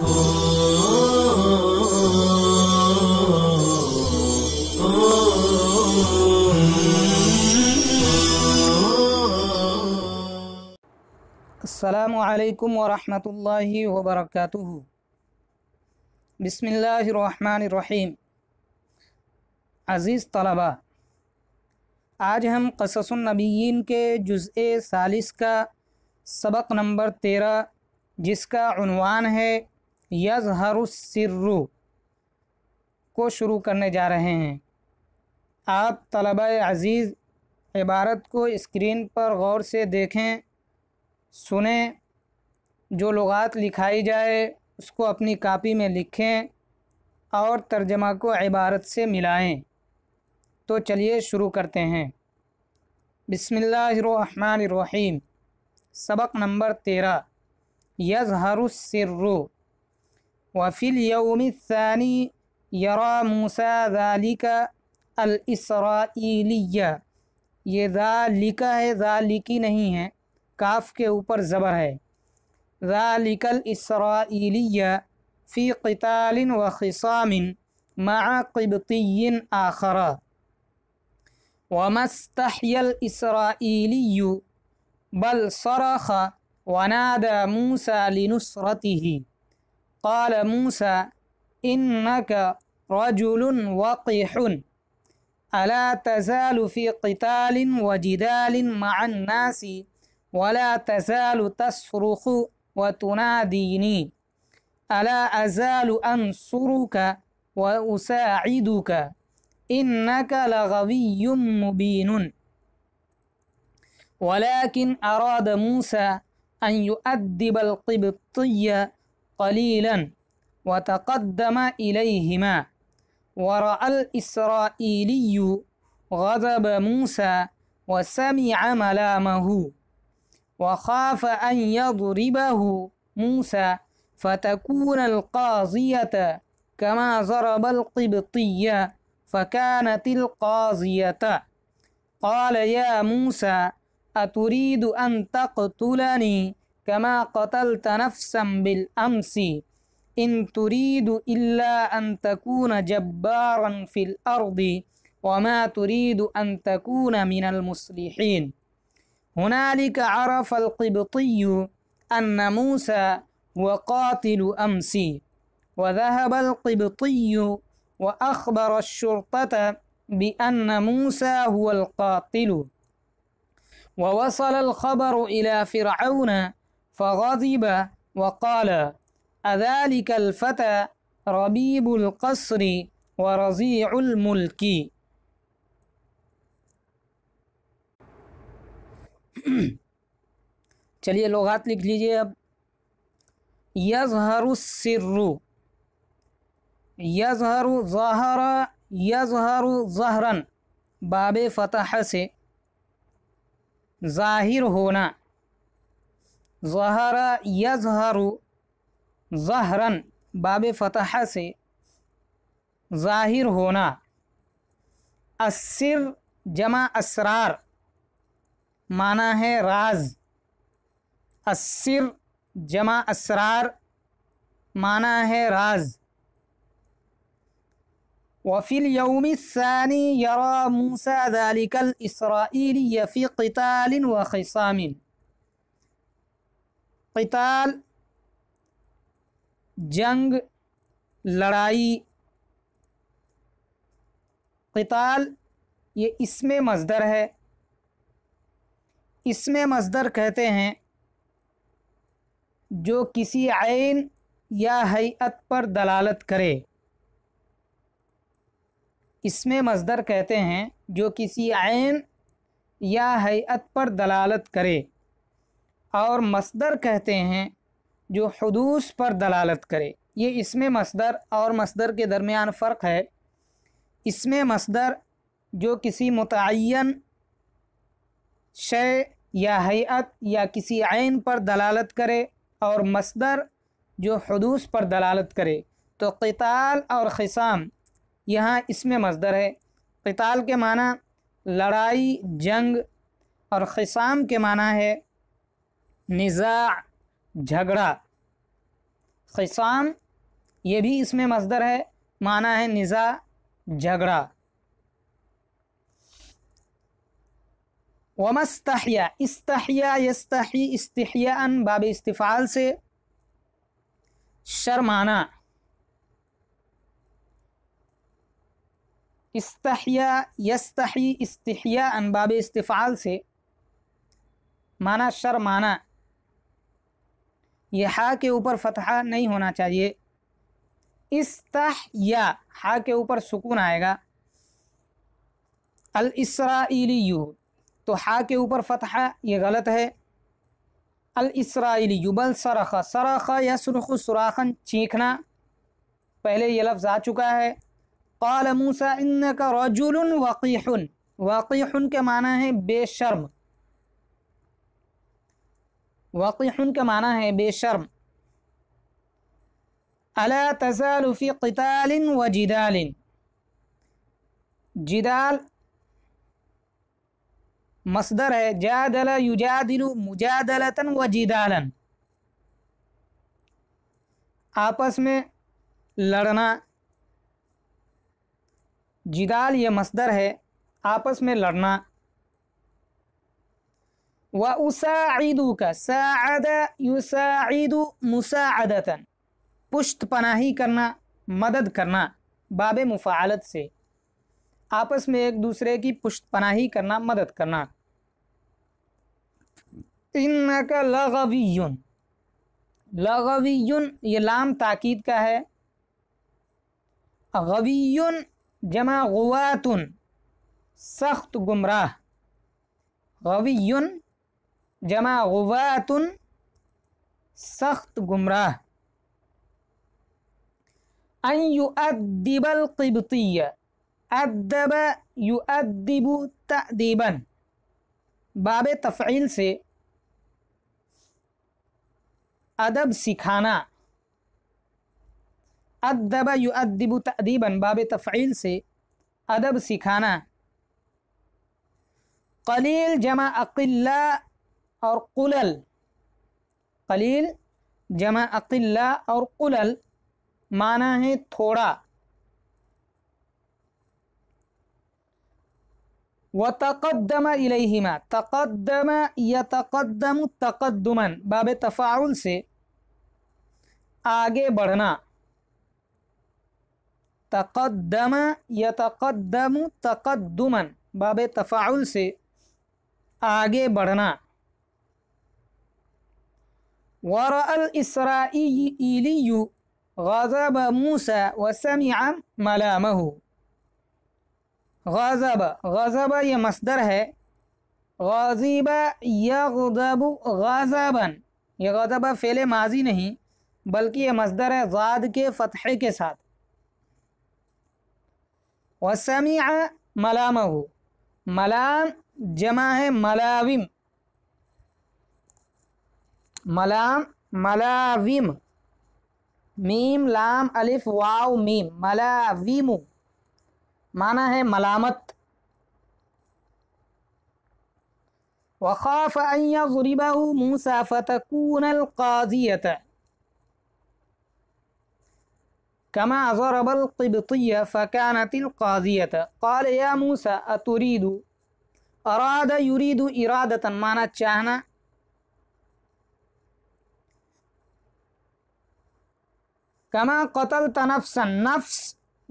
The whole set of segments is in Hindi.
بسم الله الرحمن الرحيم अज़ीज़ तलबा आज हम नबीन के जुज़ सालिस का सबक नंबर तेरह जिसका है यजहरुसर्रु को शुरू करने जा रहे हैं आप तलबा अज़ीज़ इबारत को स्क्रीन पर गौर से देखें सुने जो लगात लिखाई जाए उसको अपनी कापी में लिखें और तर्जमा को इबारत से मिलाएं तो चलिए शुरू करते हैं रहीम सबक नंबर तेरह यजहरुसर्रु وفي اليوم الثاني يرى موسى ذلك الإسرائيلية یہ ذالکہ ہے ذالکی نہیں ہے کاف کے اوپر زبر ہے ذالک الإسرائيلية في قتال وخصام مع قبطي آخر وما استحيا الإسرائيلي بل صرخ ونادى موسى لنصرته قال موسى إنك رجل وقح ألا تزال في قتال وجدال مع الناس ولا تزال تصرخ وتناديني ألا أزال أنصرك وأساعدك إنك لغوي مبين ولكن أراد موسى أن يؤدب القبطية قليلا وتقدم إليهما ورأى الإسرائيلي غضب موسى وسمع ملامه وخاف أن يضربه موسى فتكون القاضية كما ضرب القبطية فكانت القاضية قال يا موسى أتريد أن تقتلني كما قتلت نفسا بالأمس إن تريد إلا أن تكون جبارا في الأرض وما تريد أن تكون من المصلحين هنالك عرف القبطي أن موسى هو قاتل أمس وذهب القبطي وأخبر الشرطة بأن موسى هو القاتل ووصل الخبر إلى فرعون فغضب وقال أذلك الفتى ربيب القصر ورزيع الملك چلیے لغات لکھ لیجئے اب یظہر السر يظهر ظہر يظهر ظهرا باب فتح سے ظاہر ہونا ظهر يظهر ظهرا باب فتح سے ظاہر ہونا اسر جمع اسرار مانا ہے راز السر جمع اسرار مانا ہے راز وفی اليوم الثاني يرى موسى ذلك الإسرائيلي في قتال و خصام कताल जंग लड़ाई कताल ये इसमें मजदर है इसमें मजदर कहते हैं जो किसी आयन या हैत पर दलालत करे इसमें मजदर कहते हैं जो किसी आयन या हैत पर दलालत करे और मसदर कहते हैं जो हदूस पर दलालत करे ये इसमें मसदर और मसदर के दरमियान फ़र्क है इसमें मसदर जो किसी मतन शय या हैत या किसी आयन पर दलालत करे और मसदर जो हदूस पर दलालत करे तो कताल और ख़साम यहाँ इसमें मसदर है कताल के माना लड़ाई जंग और ख़साम के माना है निज़ा झगड़ा खिसाम ये भी इसमें मजदर है माना है निज़ा झगड़ा वमस्तहिया इस्तहिया यस्तही इस्तहयान बाब इस्तफ़ाल से शर्माना इस्तहिया यस्तही इस्तहयान बाब इस्तफ़ाल से माना शर्माना ये हा के ऊपर फतहा नहीं होना चाहिए तह या हा के ऊपर सुकून आएगा अल यू तो हा के ऊपर फतहा ये गलत है अल यू बल सरख सरख या सुरख सुराखन चीखना पहले ये लफ्ज़ आ चुका है कल मूसा इन का रजुल वाक़ी वाक़ी के माना है बेशर्म वक़ीहन का माना है बेशर्म अला तजालफ़ी कतालिन व जिदाल जिदाल मसदर है जादल युजादिलु मुजादलतन व जिदालन आपस में लड़ना जिदाल यह मसदर है आपस में लड़ना व का सादा मुसादतन पुश्त पनाही करना मदद करना बाब मुफालत से आपस में एक दूसरे की पुश्त पनाही करना मदद करना इन का लगवीयुन लगवीयुन ये लाम ताकीद का है गवीयुन जमा गुवातुन सख्त गुमराह गवीयुन जमा गुवातुन सख्त गुमराह अन युअद्दिबल क़िबतिय अद्दब तदीबन बाब तफ़ील से अदब सिखाना अदब युअद्दिबु तदीबन बाब तफ़ील से अदब सिखाना कलील जमा अकिल्ला और कुलल कलील जमा अकिल्ला और कुलल माना है थोड़ा व तकदम इलेहिमा तकदम या तकदम तकदमन बाब तफ़ाउल से आगे बढ़ना तकदम या तकदम तकदमन बाब तफ़ाउल से आगे बढ़ना वरअलसराइली गज़ब मूसा वसमिया गज़ब गज़ब ये मसदर है गजीबा यगदब गज़बन ये गज़ब फ़ेल माजी नहीं बल्कि यह मसदर है गाद के फ़तह के साथ वसमिया मलामहू मलाम जमा है मलाविम ملام ملاویم ميم لام الف واو ميم ملاویم مانا ہے ملامت وخاف ان يضربه موسى فتكون القاضيه كما ضرب القبطية فكانت القاضية قال يا موسى أتريد أراد يريد إرادة معنى چاہنا कमा कतल तनफ्सन नफ्स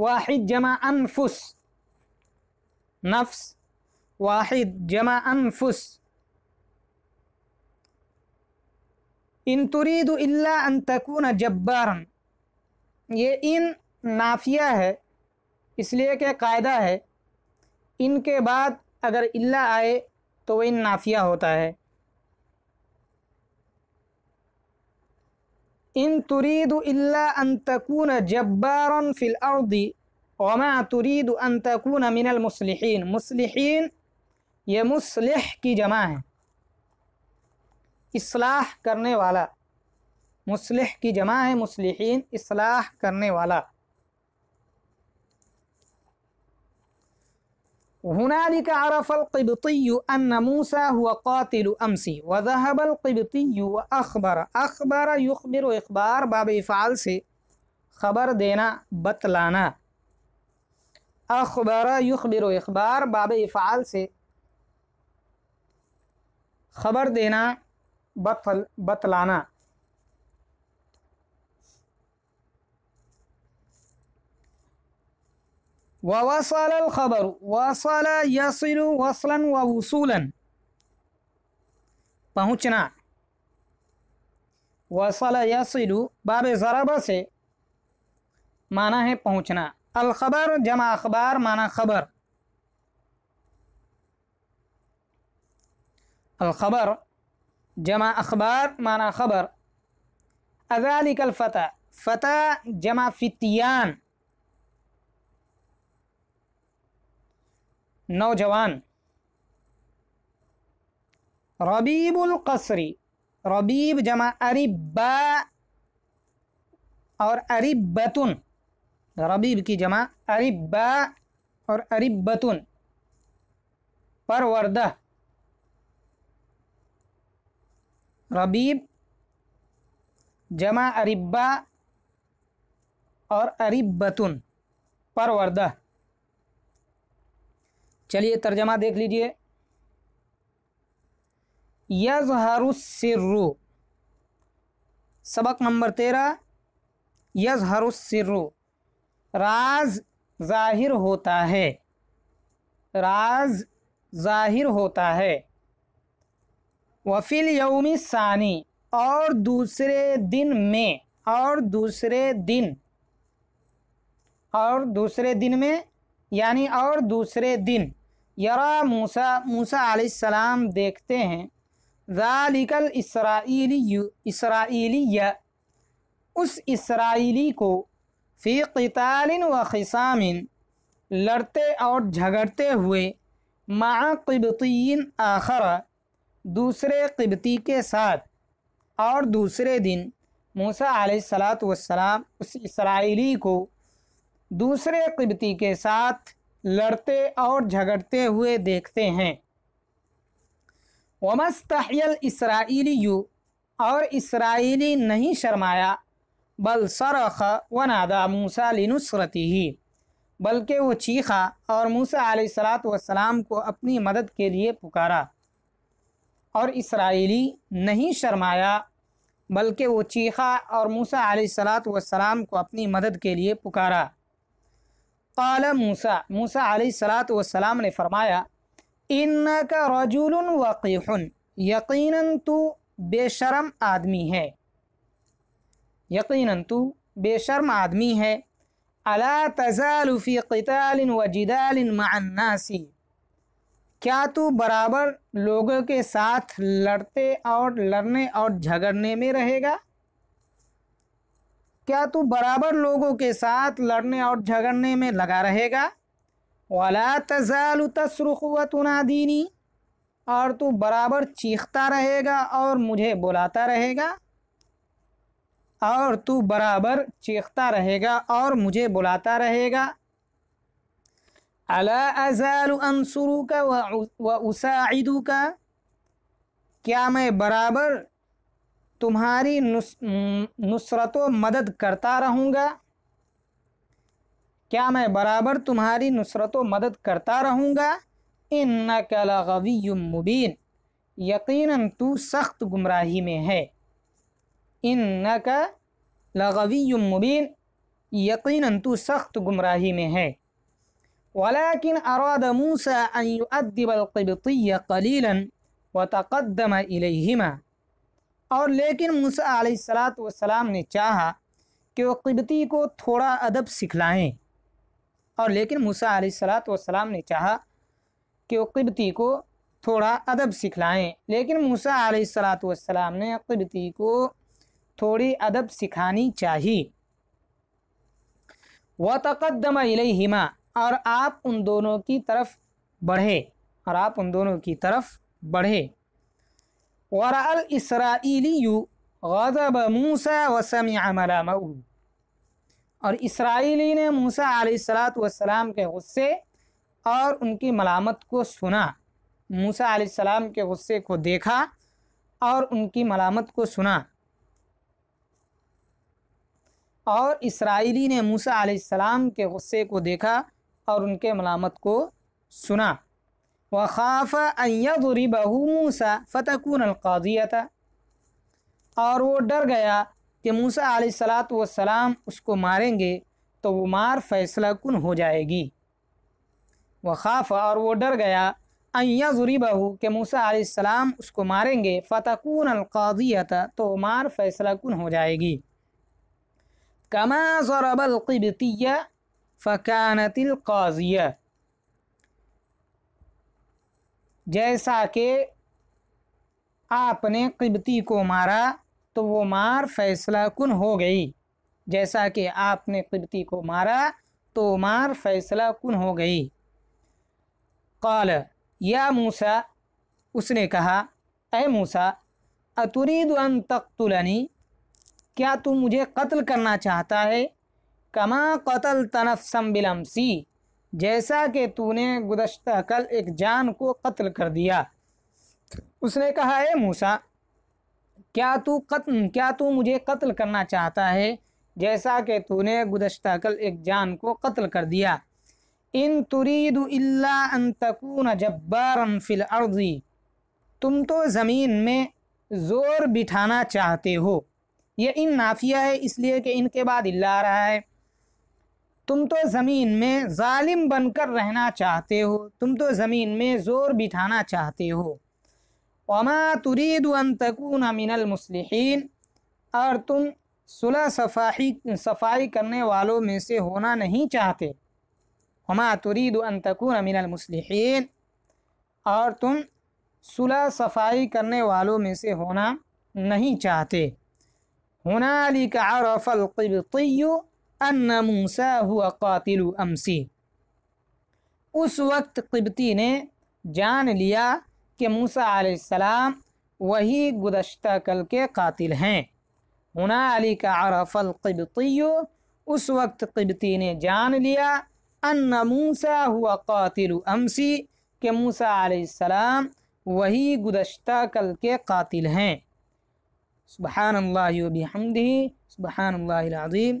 वाहिद जमा अनफुस नफ्स वाहिद जमा अनफुस इन तुरीद इल्ला अन तकून जब्बारन ये इन नाफिया है इसलिए कि कायदा है इनके बाद अगर इल्ला आए तो वह इन नाफिया होता है إن تريد إلا أن تكون جبارا في الأرض وما تريد أن تكون من المصلحين مصلحين يمصلح كي جماعة إصلاح كرني والا مصلح كي جماعة ہے اصلاح كرني والا هنالك عرف القبطي أن موسى هو قاتل أمس وذهب القبطي وأخبر أخبر يخبر إخبار باب إفعال سي خبر دينا بتلانا أخبر يخبر إخبار باب إفعال سي خبر دينا بطل बतलाना वसल खबर वसल यसिल वसलन व वसूलन पहुँचना वसल यसिल बाब ज़रबा से माना है पहुँचना अलखबर जमा अखबार माना खबर अलखबर जमा अखबार माना खबर अजालिकल फ़तः फ़तः जमा फितियान नौजवान रबीबुल कसरी रबीब जमा अरिबा और अरिबतुन रबीब की जमा अरिबा और अरिबतुन परवरद रबीब जमा अरिबा और अरिबतुन परवरदा चलिए तर्जमा देख लीजिए यजहरुसर्रु सबक नंबर तेरह यजहरुसर्रु राज जाहिर होता है राज जाहिर होता है वफिल यौमी सानी और दूसरे दिन में और दूसरे दिन और दूसरे दिन में यानी और दूसरे दिन यरा मूसा मूसा आसमाम देखते हैं ज़ालिकल इसराइली इसराइली या उस इसराइली को फ़ी कतालिन व खसामिन लड़ते और झगड़ते हुए माकबतीन आखर दूसरे किबती के साथ और दूसरे दिन मूसा सलात वसलाम उस इसराइली को दूसरे किबती के साथ लड़ते और झगड़ते हुए देखते हैं वमस्तल इसराइली यू और इसराइली नहीं शर्माया बल सरख व नादा मूसा लिनुसरती ही बल्कि वो चीखा और मूसा सलाम को अपनी मदद के लिए पुकारा और इसराइली नहीं शर्माया बल्कि वो चीखा और मूसा सलाम को अपनी मदद के लिए पुकारा काला मूसा मूसा सलात वसलाम ने फरमाया इन का रजुल वक़ीन यकीनन तू बेशरम आदमी है यकीनन तू बेशर्म आदमी है अला तजालफ़ी कतालिन व जिदालिन मन्नासी क्या तू बराबर लोगों के साथ लड़ते और लड़ने और झगड़ने में रहेगा क्या तू बराबर लोगों के साथ लड़ने और झगड़ने में लगा रहेगा वाला तजाल तसरुखतना दीनी और तू बराबर चीखता रहेगा और मुझे बुलाता रहेगा और तू बराबर चीखता रहेगा और मुझे बुलाता रहेगा अला अजाल अनसरू का व उसादू का क्या मैं बराबर तुम्हारी नुसरत मदद करता रहूँगा क्या मैं बराबर तुम्हारी नुसरत मदद करता रहूँगा इन नकलवी मुबीन यकीनन तू सख्त गुमराही में है इन का लगवी मुबीन यकीनन तू सख्त गुमराही में है वलाकिन अराद मूसा अन युअद्दिबल क़बितिय कलीलन व इलैहिमा और लेकिन मूसा सलात वसलाम ने चाहा कि वो किबती को थोड़ा अदब सिखलाएं और लेकिन मूसा सलात ने चाहा कि वो किबती को थोड़ा अदब सिखलाएं लेकिन मूसा सलात वसलाम ने किबती को थोड़ी अदब सिखानी चाहिए व तकदम हिमा और आप उन दोनों की तरफ बढ़े और आप उन दोनों की तरफ बढ़े वरअल इसराइली मूसा वसम और इसराइली ने मूसा आलात वसलाम के गुस्से और उनकी मलामत को सुना मूसा आलाम के गुस्से को देखा और उनकी मलामत को सुना और इसराइली ने मूसा आलाम के गुस्से को देखा और उनके मलामत को सुना वखाफ अयदरिबहू मूसा फ़तकून अलकादिया और वो डर गया कि मूसा आलत वसलाम उसको मारेंगे तो वो मार फैसला कन हो जाएगी वखाफ और वो डर गया अयदरिबहू कि मूसा आलम उसको मारेंगे फ़तकून अलकादिया तो मार फैसला कन हो जाएगी कमा ज़रबलबितिया फ़कानतिलकाजिया जैसा कि आपने किबती को मारा तो वो मार फैसला कन हो गई जैसा कि आपने किबती को मारा तो मार फैसला कन हो गई कॉल या मूसा उसने कहा ए मूसा अतुरीद अन तख्तुलनी क्या तू मुझे कत्ल करना चाहता है कमा कतल तनफ़ सी जैसा कि तूने गुदशत कल एक जान को कत्ल कर दिया उसने कहा है मूसा क्या तू कत्ल क्या तू मुझे कत्ल करना चाहता है जैसा कि तूने गुदशत कल एक जान को कत्ल कर दिया इन तुरीद अंतकून जब्बारन फिल अर्जी तुम तो ज़मीन में ज़ोर बिठाना चाहते हो यह इन नाफिया है इसलिए कि इनके बाद इल्ला आ रहा है तुम तो ज़मीन में ालिम बनकर रहना चाहते हो तुम तो ज़मीन में ज़ोर बिठाना चाहते हो वमा तुरीद तकून मिनल मुसलिन और तुम सुलह सफाही सफाई करने वालों में से होना नहीं चाहते वमा तुरीद तकून मिनल मुसलिन और तुम सुलह सफाई करने वालों में से होना नहीं चाहते होना अली का अन मूसा हुआ कातिल अमसी उस वक्त किबती ने जान लिया कि मूसा आसमाम वही गुजशत कल के कातिल हैं हुना अली का अरफल किबती उस वक्त किबती ने जान लिया अन मूसा हुआ कातिल अमसी के मूसा आसमाम वही गुजशत कल के कातिल हैं सुबहानल्लाबी हमदी सुबहानल्लाज़ीम